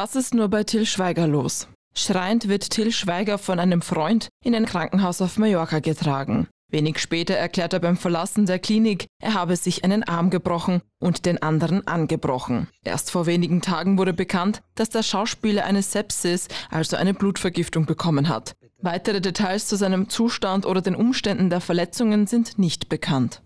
Was ist nur bei Till Schweiger los? Schreiend wird Till Schweiger von einem Freund in ein Krankenhaus auf Mallorca getragen. Wenig später erklärt er beim Verlassen der Klinik, er habe sich einen Arm gebrochen und den anderen angebrochen. Erst vor wenigen Tagen wurde bekannt, dass der Schauspieler eine Sepsis, also eine Blutvergiftung bekommen hat. Weitere Details zu seinem Zustand oder den Umständen der Verletzungen sind nicht bekannt.